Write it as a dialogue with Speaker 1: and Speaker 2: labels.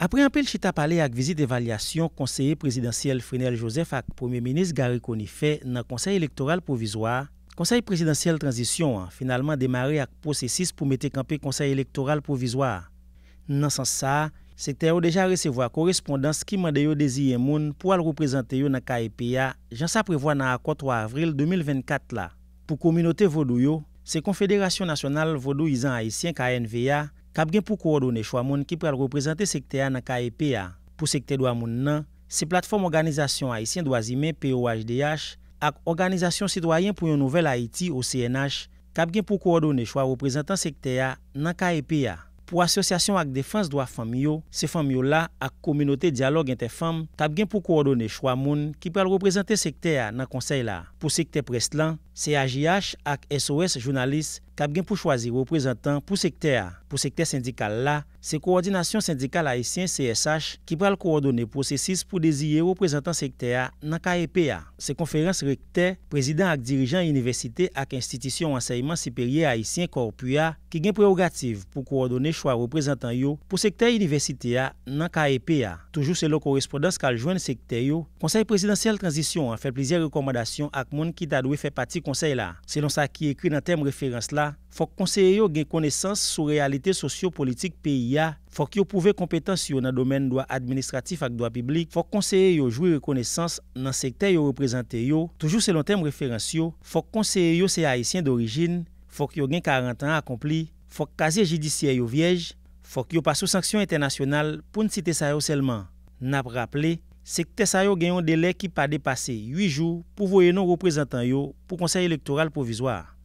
Speaker 1: Apre anpil chita pale ak vizit evalyasyon, konseye prezidansyel Frenel Josef ak pomey menis gare koni fe nan konsey elektoral provizwa, konsey prezidansyel transisyon an finalman demare ak posesis pou mete kampe konsey elektoral provizwa. Nan san sa, sekte yo deja resevo a korespondans ki mande yo deziye moun pou al reprezente yo nan KIPA, e jan sa prevo nan akotwa avril 2024 la. Pou kominote vodou yo, se konfederasyon nasyonal vodou izan a isyen KNVA, Kab gen pou kou ordo ne chwa moun ki pral reprezentan sekte ya nan KEP ya. Pou sekte do amoun nan, se platform organizasyon Haitien do Azimè P.O.H.D.H. ak organizasyon sitwayen pou yon nouvel Haiti O.C.N.H. Kab gen pou kou ordo ne chwa reprezentan sekte ya nan KEP ya. Pou asosyasyon ak defans do a fam yo, se fam yo la ak kominote Dialogue Interfam, kab gen pou kou ordo ne chwa moun ki pral reprezentan sekte ya nan konsey la. Pou sekte pres lan, se AJH ak SOS Jounalist, kap gen pou chwazi reprezentan pou sekte a. Pou sekte syndikal la, se koordinasyon syndikal haisyen CSH ki pral koordone posesis pou dezye reprezentan sekte a nan ka EP a. Se konferans rekte, prezident ak dirijan yoniversite ak institisyon anseyman siperye haisyen korpuy a ki gen preogative pou koordone chwa reprezentan yo pou sekte a yoniversite a nan ka EP a. Toujou se lo korespondans kal jwen sekte yo, konsey presidansyel transisyon an fe plizye rekomandasyon ak moun ki ta dwe fe pati konsey la. Selon sa ki ekri nan tem referans la, Fok konseye yo gen konesans sou realite sosyo-politik PIA Fok yo pouve kompetans yo nan domen doa administratif ak doa publik Fok konseye yo jwi konesans nan sekte yo represente yo Toujou selon tem referans yo Fok konseye yo se ayesyen d'origin Fok yo gen 40 an akompli Fok kaze jidisiye yo viej Fok yo pa sou sanksyon internasyonal pou nsite sa yo selman Nap raple, sekte sa yo gen yon delek ki pa depase 8 jou Pou voye non representen yo pou konseye elektoral provizwa